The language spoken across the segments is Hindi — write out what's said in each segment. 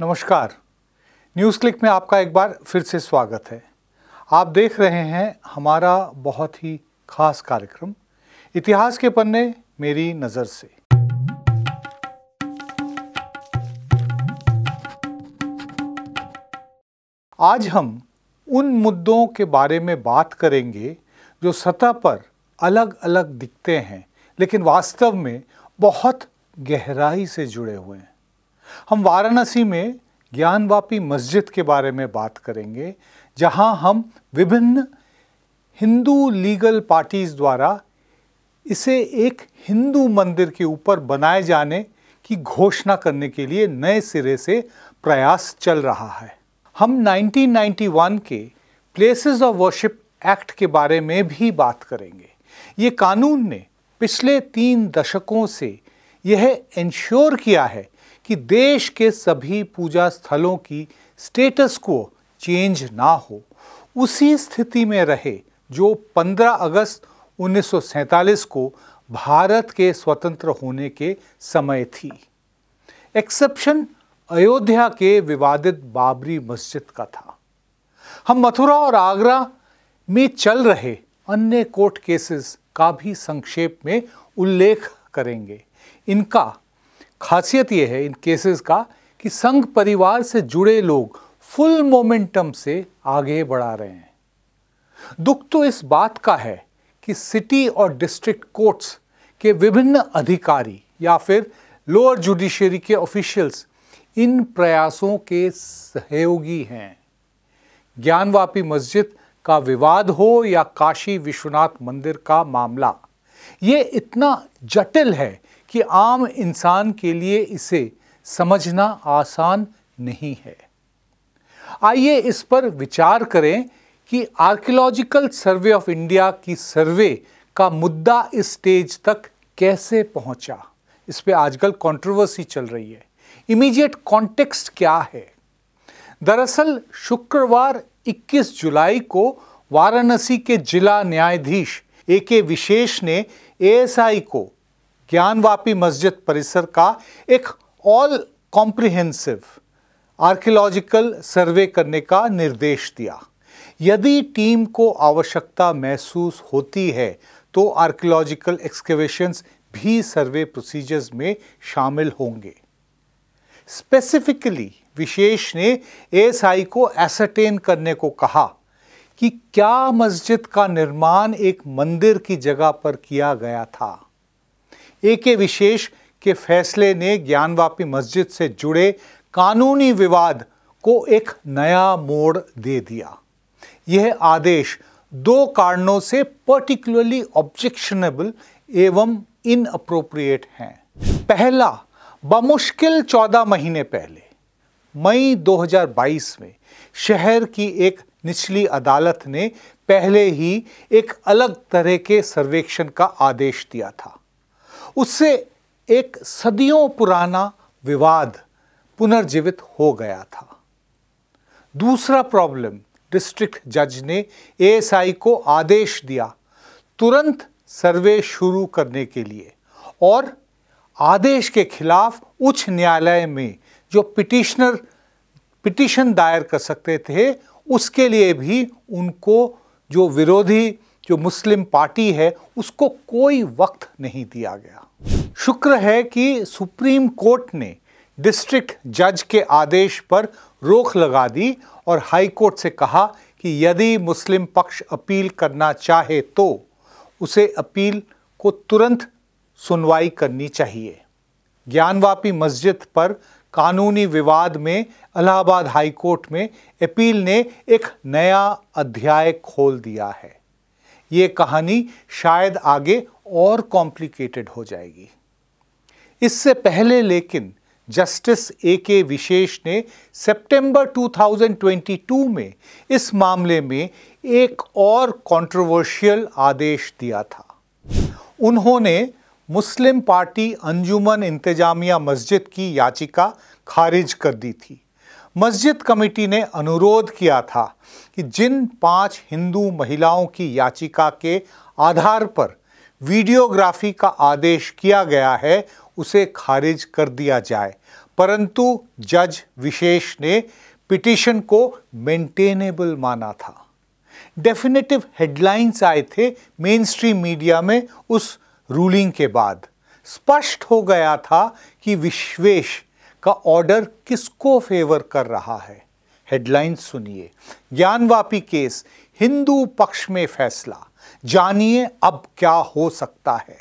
नमस्कार न्यूज़ क्लिक में आपका एक बार फिर से स्वागत है आप देख रहे हैं हमारा बहुत ही खास कार्यक्रम इतिहास के पन्ने मेरी नज़र से आज हम उन मुद्दों के बारे में बात करेंगे जो सतह पर अलग अलग दिखते हैं लेकिन वास्तव में बहुत गहराई से जुड़े हुए हैं हम वाराणसी में ज्ञानवापी मस्जिद के बारे में बात करेंगे जहां हम विभिन्न हिंदू लीगल पार्टीज़ द्वारा इसे एक हिंदू मंदिर के ऊपर बनाए जाने की घोषणा करने के लिए नए सिरे से प्रयास चल रहा है हम 1991 के प्लेसेस ऑफ वर्शिप एक्ट के बारे में भी बात करेंगे ये कानून ने पिछले तीन दशकों से यह इंश्योर किया है कि देश के सभी पूजा स्थलों की स्टेटस को चेंज ना हो उसी स्थिति में रहे जो 15 अगस्त उन्नीस को भारत के स्वतंत्र होने के समय थी एक्सेप्शन अयोध्या के विवादित बाबरी मस्जिद का था हम मथुरा और आगरा में चल रहे अन्य कोर्ट केसेस का भी संक्षेप में उल्लेख करेंगे इनका खासियत ये है इन केसेस का कि संघ परिवार से जुड़े लोग फुल मोमेंटम से आगे बढ़ा रहे हैं दुख तो इस बात का है कि सिटी और डिस्ट्रिक्ट कोर्ट्स के विभिन्न अधिकारी या फिर लोअर जुडिशरी के ऑफिशियल्स इन प्रयासों के सहयोगी हैं ज्ञानवापी मस्जिद का विवाद हो या काशी विश्वनाथ मंदिर का मामला ये इतना जटिल है कि आम इंसान के लिए इसे समझना आसान नहीं है आइए इस पर विचार करें कि आर्कियोलॉजिकल सर्वे ऑफ इंडिया की सर्वे का मुद्दा इस स्टेज तक कैसे पहुंचा इस पर आजकल कंट्रोवर्सी चल रही है इमीडिएट कॉन्टेक्स्ट क्या है दरअसल शुक्रवार 21 जुलाई को वाराणसी के जिला न्यायाधीश ए के विशेष ने एएसआई को ज्ञानवापी मस्जिद परिसर का एक ऑल कॉम्प्रिहेंसिव आर्कियोलॉजिकल सर्वे करने का निर्देश दिया यदि टीम को आवश्यकता महसूस होती है तो आर्कियोलॉजिकल एक्सकेवेशंस भी सर्वे प्रोसीजर्स में शामिल होंगे स्पेसिफिकली विशेष ने एएसआई को एसरटेन करने को कहा कि क्या मस्जिद का निर्माण एक मंदिर की जगह पर किया गया था ए के विशेष के फैसले ने ज्ञानवापी मस्जिद से जुड़े कानूनी विवाद को एक नया मोड़ दे दिया यह आदेश दो कारणों से पर्टिकुलरली ऑब्जेक्शनेबल एवं इन अप्रोप्रिएट हैं पहला बमुश्किल 14 महीने पहले मई 2022 में शहर की एक निचली अदालत ने पहले ही एक अलग तरह के सर्वेक्षण का आदेश दिया था उससे एक सदियों पुराना विवाद पुनर्जीवित हो गया था दूसरा प्रॉब्लम डिस्ट्रिक्ट जज ने एएसआई को आदेश दिया तुरंत सर्वे शुरू करने के लिए और आदेश के खिलाफ उच्च न्यायालय में जो पिटिशनर पिटिशन दायर कर सकते थे उसके लिए भी उनको जो विरोधी जो मुस्लिम पार्टी है उसको कोई वक्त नहीं दिया गया शुक्र है कि सुप्रीम कोर्ट ने डिस्ट्रिक्ट जज के आदेश पर रोक लगा दी और हाई कोर्ट से कहा कि यदि मुस्लिम पक्ष अपील करना चाहे तो उसे अपील को तुरंत सुनवाई करनी चाहिए ज्ञानवापी मस्जिद पर कानूनी विवाद में इलाहाबाद हाई कोर्ट में अपील ने एक नया अध्याय खोल दिया है ये कहानी शायद आगे और कॉम्प्लिकेटेड हो जाएगी इससे पहले लेकिन जस्टिस ए के विशेष ने सितंबर 2022 में इस मामले में एक और कंट्रोवर्शियल आदेश दिया था उन्होंने मुस्लिम पार्टी अंजुमन इंतजामिया मस्जिद की याचिका खारिज कर दी थी मस्जिद कमेटी ने अनुरोध किया था कि जिन पांच हिंदू महिलाओं की याचिका के आधार पर वीडियोग्राफी का आदेश किया गया है उसे खारिज कर दिया जाए परंतु जज विशेष ने पिटिशन को मेंटेनेबल माना था डेफिनेटिव हेडलाइंस आए थे मेन स्ट्रीम मीडिया में उस रूलिंग के बाद स्पष्ट हो गया था कि विश्वेश का ऑर्डर किसको फेवर कर रहा है हेडलाइन सुनिए ज्ञानवापी केस हिंदू पक्ष में फैसला जानिए अब क्या हो सकता है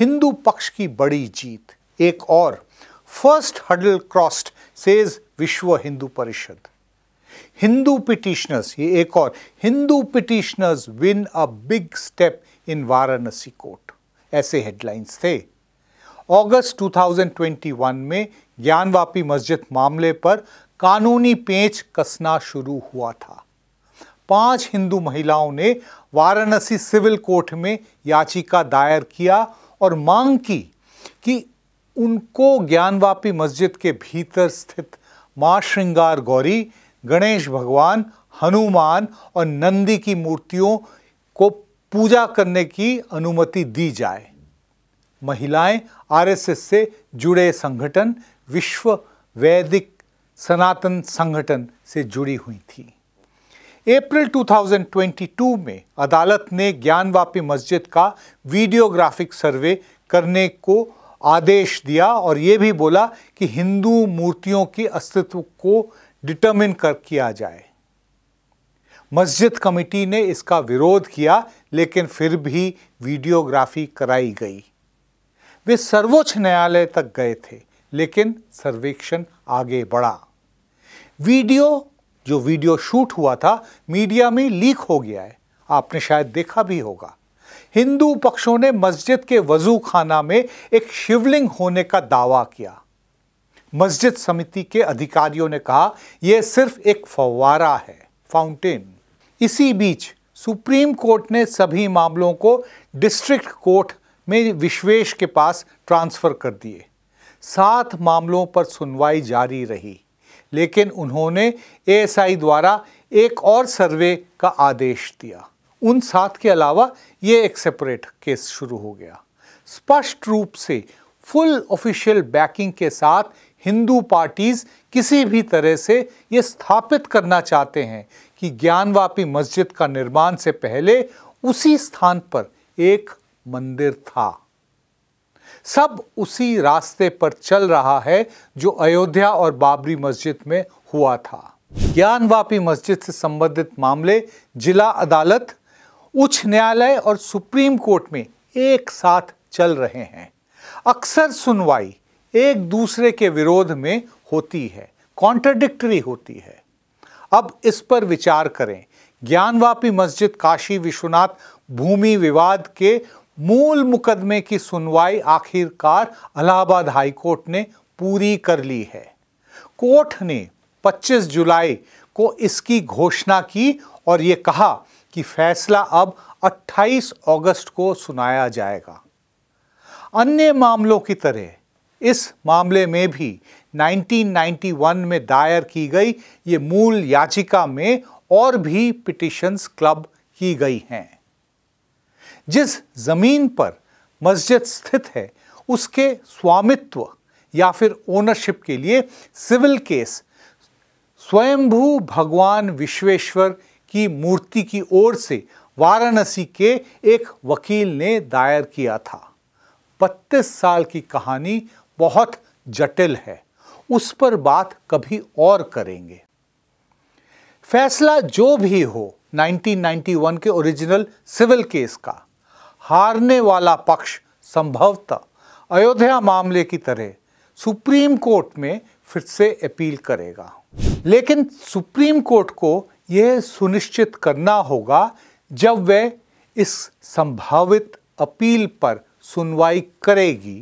हिंदू पक्ष की बड़ी जीत एक और फर्स्ट हडल क्रॉस्ड सेज विश्व हिंदू परिषद हिंदू पिटिशनर्स ये एक और Hindu petitioners win a big step in Varanasi court ऐसे हेडलाइंस थे अगस्त 2021 में ज्ञानवापी मस्जिद मामले पर कानूनी पेंच कसना शुरू हुआ था पांच हिंदू महिलाओं ने वाराणसी सिविल कोर्ट में याचिका दायर किया और मांग की कि उनको ज्ञानवापी मस्जिद के भीतर स्थित माँ श्रृंगार गौरी गणेश भगवान हनुमान और नंदी की मूर्तियों को पूजा करने की अनुमति दी जाए महिलाएं आरएसएस से जुड़े संगठन विश्व वैदिक सनातन संगठन से जुड़ी हुई थी अप्रैल 2022 में अदालत ने ज्ञानवापी मस्जिद का वीडियोग्राफिक सर्वे करने को आदेश दिया और ये भी बोला कि हिंदू मूर्तियों के अस्तित्व को डिटर्मिन कर किया जाए मस्जिद कमेटी ने इसका विरोध किया लेकिन फिर भी वीडियोग्राफी कराई गई वे सर्वोच्च न्यायालय तक गए थे लेकिन सर्वेक्षण आगे बढ़ा वीडियो जो वीडियो शूट हुआ था मीडिया में लीक हो गया है आपने शायद देखा भी होगा हिंदू पक्षों ने मस्जिद के वजू खाना में एक शिवलिंग होने का दावा किया मस्जिद समिति के अधिकारियों ने कहा यह सिर्फ एक फवारा है फाउंटेन इसी बीच सुप्रीम कोर्ट ने सभी मामलों को डिस्ट्रिक्ट कोर्ट में विश्वेश के पास ट्रांसफ़र कर दिए सात मामलों पर सुनवाई जारी रही लेकिन उन्होंने एएसआई द्वारा एक और सर्वे का आदेश दिया उन सात के अलावा ये एक सेपरेट केस शुरू हो गया स्पष्ट रूप से फुल ऑफिशियल बैकिंग के साथ हिंदू पार्टीज़ किसी भी तरह से ये स्थापित करना चाहते हैं कि ज्ञानवापी मस्जिद का निर्माण से पहले उसी स्थान पर एक मंदिर था सब उसी रास्ते पर चल रहा है जो अयोध्या और बाबरी मस्जिद में हुआ था ज्ञानवापी मस्जिद से संबंधित मामले जिला अदालत उच्च न्यायालय और सुप्रीम कोर्ट में एक साथ चल रहे हैं अक्सर सुनवाई एक दूसरे के विरोध में होती है कॉन्ट्रडिक्टरी होती है अब इस पर विचार करें ज्ञानवापी मस्जिद काशी विश्वनाथ भूमि विवाद के मूल मुकदमे की सुनवाई आखिरकार हाई हाईकोर्ट ने पूरी कर ली है कोर्ट ने 25 जुलाई को इसकी घोषणा की और ये कहा कि फैसला अब 28 अगस्त को सुनाया जाएगा अन्य मामलों की तरह इस मामले में भी 1991 में दायर की गई ये मूल याचिका में और भी पिटिशंस क्लब की गई हैं जिस ज़मीन पर मस्जिद स्थित है उसके स्वामित्व या फिर ओनरशिप के लिए सिविल केस स्वयंभू भगवान विश्वेश्वर की मूर्ति की ओर से वाराणसी के एक वकील ने दायर किया था बत्तीस साल की कहानी बहुत जटिल है उस पर बात कभी और करेंगे फैसला जो भी हो 1991 के ओरिजिनल सिविल केस का हारने वाला पक्ष संभवतः अयोध्या मामले की तरह सुप्रीम कोर्ट में फिर से अपील करेगा लेकिन सुप्रीम कोर्ट को यह सुनिश्चित करना होगा जब वह इस संभावित अपील पर सुनवाई करेगी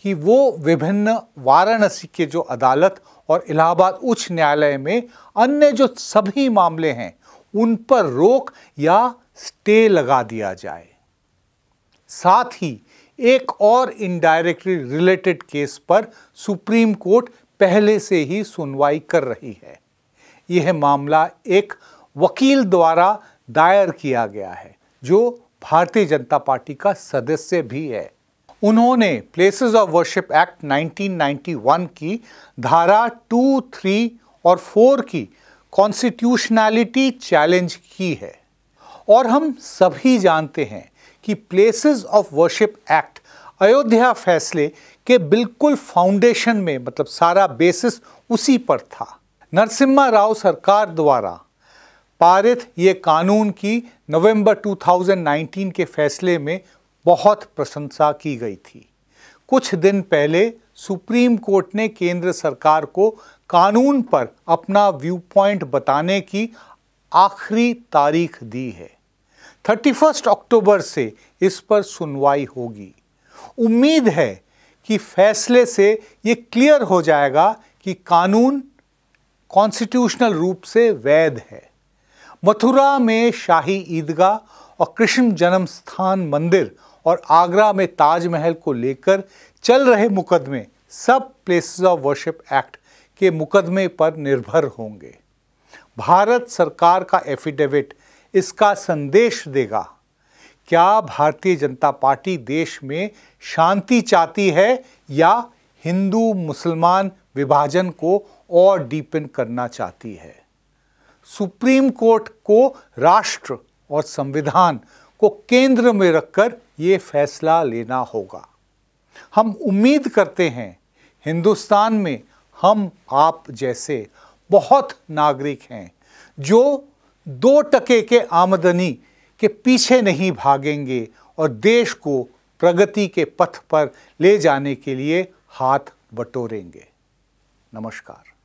कि वो विभिन्न वाराणसी के जो अदालत और इलाहाबाद उच्च न्यायालय में अन्य जो सभी मामले हैं उन पर रोक या स्टे लगा दिया जाए साथ ही एक और इनडायरेक्टली रिलेटेड केस पर सुप्रीम कोर्ट पहले से ही सुनवाई कर रही है यह मामला एक वकील द्वारा दायर किया गया है जो भारतीय जनता पार्टी का सदस्य भी है उन्होंने प्लेसेस ऑफ वर्शिप एक्ट 1991 की धारा टू थ्री और फोर की कॉन्स्टिट्यूशनैलिटी चैलेंज की है और हम सभी जानते हैं कि places of worship act Ayodhya फैसले के बिल्कुल फाउंडेशन में मतलब सारा बेसिस उसी पर था नरसिम्हा राव सरकार द्वारा पारित ये कानून की नवंबर 2019 के फैसले में बहुत प्रशंसा की गई थी कुछ दिन पहले सुप्रीम कोर्ट ने केंद्र सरकार को कानून पर अपना व्यू पॉइंट बताने की आखिरी तारीख दी है 31 अक्टूबर से इस पर सुनवाई होगी उम्मीद है कि फैसले से ये क्लियर हो जाएगा कि कानून कॉन्स्टिट्यूशनल रूप से वैध है मथुरा में शाही ईदगाह और कृष्ण जन्म स्थान मंदिर और आगरा में ताजमहल को लेकर चल रहे मुकदमे सब प्लेसेस ऑफ वर्शिप एक्ट के मुकदमे पर निर्भर होंगे भारत सरकार का एफिडेविट इसका संदेश देगा क्या भारतीय जनता पार्टी देश में शांति चाहती है या हिंदू मुसलमान विभाजन को और डीपन करना चाहती है सुप्रीम कोर्ट को राष्ट्र और संविधान को केंद्र में रखकर ये फैसला लेना होगा हम उम्मीद करते हैं हिंदुस्तान में हम आप जैसे बहुत नागरिक हैं जो दो टके के आमदनी के पीछे नहीं भागेंगे और देश को प्रगति के पथ पर ले जाने के लिए हाथ बटोरेंगे नमस्कार